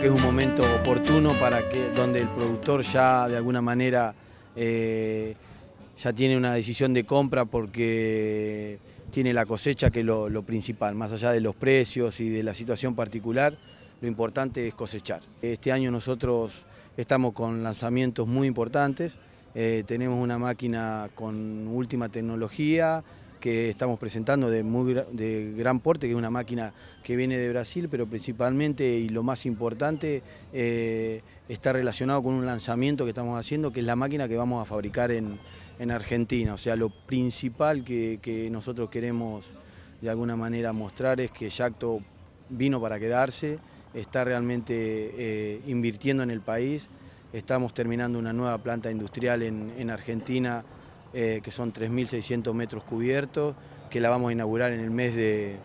que es un momento oportuno para que, donde el productor ya de alguna manera eh, ya tiene una decisión de compra porque tiene la cosecha que es lo, principal, más allá de los precios y de la situación particular, lo importante es cosechar. Este año nosotros estamos con lanzamientos muy importantes, eh, tenemos una máquina con última tecnología, que estamos presentando de, muy, de gran porte, que es una máquina que viene de Brasil, pero principalmente y lo más importante eh, está relacionado con un lanzamiento que estamos haciendo, que es la máquina que vamos a fabricar en, Argentina. O sea, lo principal que, nosotros queremos de alguna manera mostrar es que Yacto vino para quedarse, está realmente eh, invirtiendo en el país, estamos terminando una nueva planta industrial en, en Argentina eh, que son 3.600 metros cubiertos, que la vamos a inaugurar en el mes de,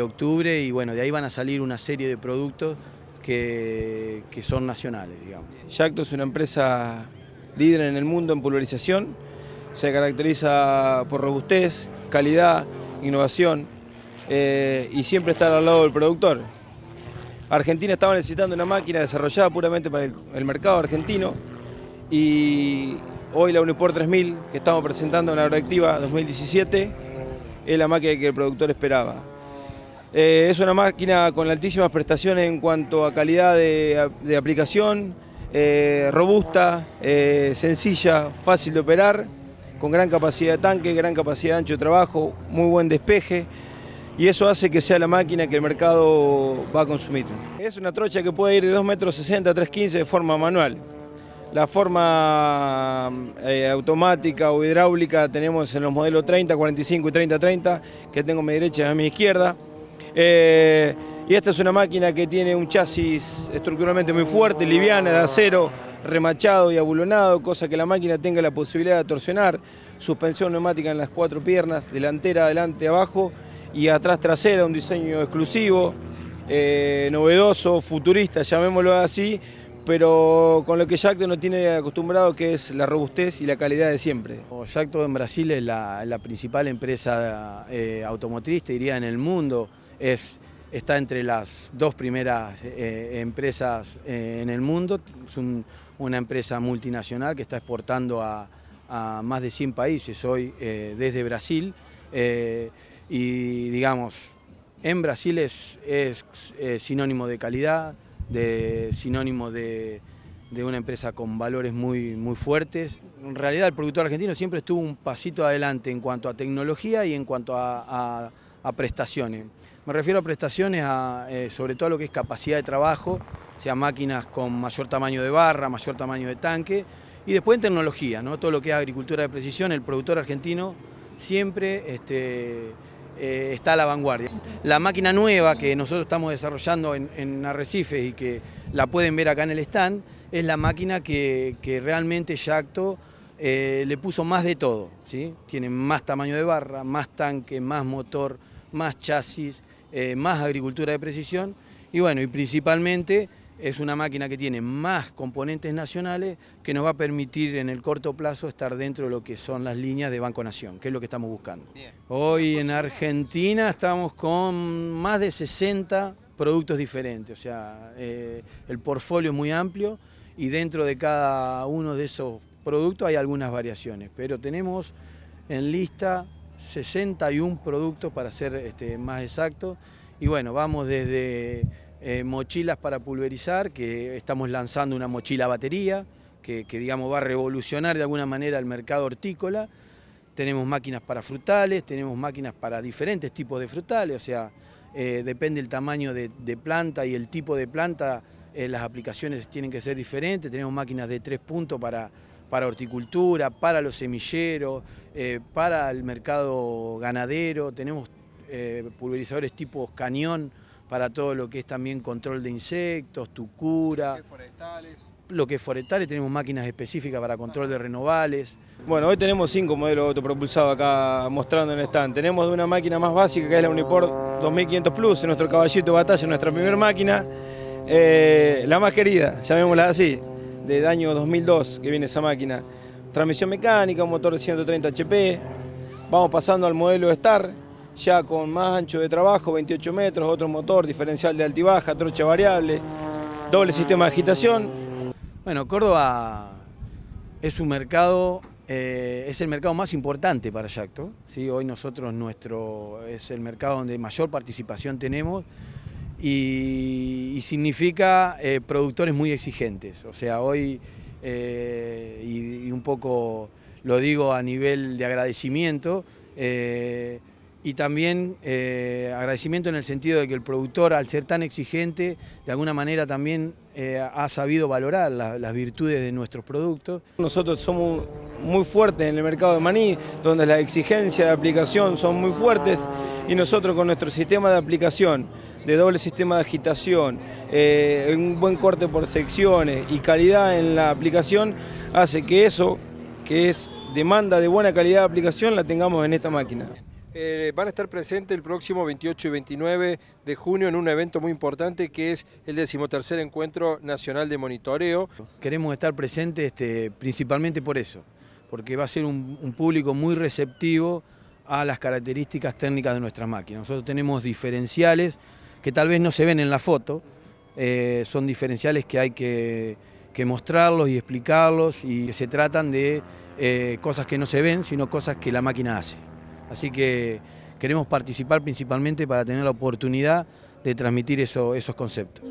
octubre y bueno, de ahí van a salir una serie de productos que, son nacionales, digamos. Yacto es una empresa líder en el mundo en pulverización, se caracteriza por robustez, calidad, innovación eh, y siempre estar al lado del productor. Argentina estaba necesitando una máquina desarrollada puramente para el mercado argentino y Hoy la Uniport 3000 que estamos presentando en la activa 2017 es la máquina que el productor esperaba. Eh, es una máquina con altísimas prestaciones en cuanto a calidad de, aplicación, eh, robusta, eh, sencilla, fácil de operar, con gran capacidad de tanque, gran capacidad de ancho de trabajo, muy buen despeje y eso hace que sea la máquina que el mercado va a consumir. Es una trocha que puede ir de 2,60 metros a 3,15 de forma manual. La forma eh, automática o hidráulica tenemos en los modelos 30, 45 y 30, 30, que tengo a mi derecha y a mi izquierda. Eh, y esta es una máquina que tiene un chasis estructuralmente muy fuerte, liviana, de acero, remachado y abulonado, cosa que la máquina tenga la posibilidad de torsionar, suspensión neumática en las cuatro piernas, delantera, adelante, abajo y atrás trasera, un diseño exclusivo, eh, novedoso, futurista, llamémoslo así, pero con lo que Jacto no tiene acostumbrado, que es la robustez y la calidad de siempre. Jacto en Brasil es la, principal empresa eh, automotriz, diría, en el mundo. Es, está entre las dos primeras eh, empresas eh, en el mundo. Es una empresa multinacional que está exportando a, más de 100 países hoy desde Brasil. y digamos, en Brasil es sinónimo de calidad, de sinónimo de, una empresa con valores muy, muy fuertes. En realidad el productor argentino siempre estuvo un pasito adelante en cuanto a tecnología y en cuanto a, prestaciones. Me refiero a prestaciones a, eh, sobre todo a lo que es capacidad de trabajo, sea máquinas con mayor tamaño de barra, mayor tamaño de tanque, y después en tecnología, ¿no? todo lo que es agricultura de precisión, el productor argentino siempre... Este, eh, está a la vanguardia. La máquina nueva que nosotros estamos desarrollando en, Arrecifes Arrecife y que la pueden ver acá en el stand, es la máquina que, realmente Yacto eh, le puso más de todo. ¿sí? Tiene más tamaño de barra, más tanque, más motor, más chasis, eh, más agricultura de precisión y bueno, y principalmente es una máquina que tiene más componentes nacionales que nos va a permitir en el corto plazo estar dentro de lo que son las líneas de Banco Nación, que es lo que estamos buscando. Hoy en Argentina estamos con más de 60 productos diferentes, o sea, eh, el portfolio es muy amplio y dentro de cada uno de esos productos hay algunas variaciones, pero tenemos en lista 61 productos para ser este, más exactos y bueno, vamos desde eh, mochilas para pulverizar, que estamos lanzando una mochila batería, que, digamos va a revolucionar de alguna manera el mercado hortícola. Tenemos máquinas para frutales, tenemos máquinas para diferentes tipos de frutales, o sea, eh, depende el tamaño de, planta y el tipo de planta, eh, las aplicaciones tienen que ser diferentes. Tenemos máquinas de tres puntos para, horticultura, para los semilleros, para el mercado ganadero, tenemos pulverizadores tipo cañón, para todo lo que es también control de insectos, tu cura. Lo que es forestales, tenemos máquinas específicas para control de renovables. Bueno, hoy tenemos cinco modelos autopropulsados acá mostrando en el stand. Tenemos una máquina más básica que es la Uniport 2500 Plus, nuestro caballito de batalla, nuestra primera máquina, eh, la más querida, llamémosla así, del año 2002 que viene esa máquina. Transmisión mecánica, un motor de 130 HP. Vamos pasando al modelo Star, ya con más ancho de trabajo, 28 metros, otro motor, diferencial de altibaja, trocha variable, doble sistema de agitación. Bueno, Córdoba es un mercado, eh, es el mercado más importante para Yacto. ¿sí? Hoy nosotros nuestro, es el mercado donde mayor participación tenemos y, significa eh, productores muy exigentes. O sea, hoy, eh, y, un poco lo digo a nivel de agradecimiento, y también eh, agradecimiento en el sentido de que el productor, al ser tan exigente, de alguna manera también eh, ha sabido valorar las virtudes de nuestros productos. Nosotros somos muy fuertes en el mercado de maní, donde las exigencias de aplicación son muy fuertes y nosotros con nuestro sistema de aplicación, de doble sistema de agitación, eh, un buen corte por secciones y calidad en la aplicación, hace que eso, que es demanda de buena calidad de aplicación, la tengamos en esta máquina. Eh, van a estar presentes el próximo 28 y 29 de junio en un evento muy importante que es el decimotercer Encuentro Nacional de Monitoreo. Queremos estar presentes este, principalmente por eso, porque va a ser un, público muy receptivo a las características técnicas de nuestras máquinas. Nosotros tenemos diferenciales que tal vez no se ven en la foto, eh, son diferenciales que hay que, mostrarlos y explicarlos y se tratan de eh, cosas que no se ven, sino cosas que la máquina hace. Así que queremos participar principalmente para tener la oportunidad de transmitir esos conceptos.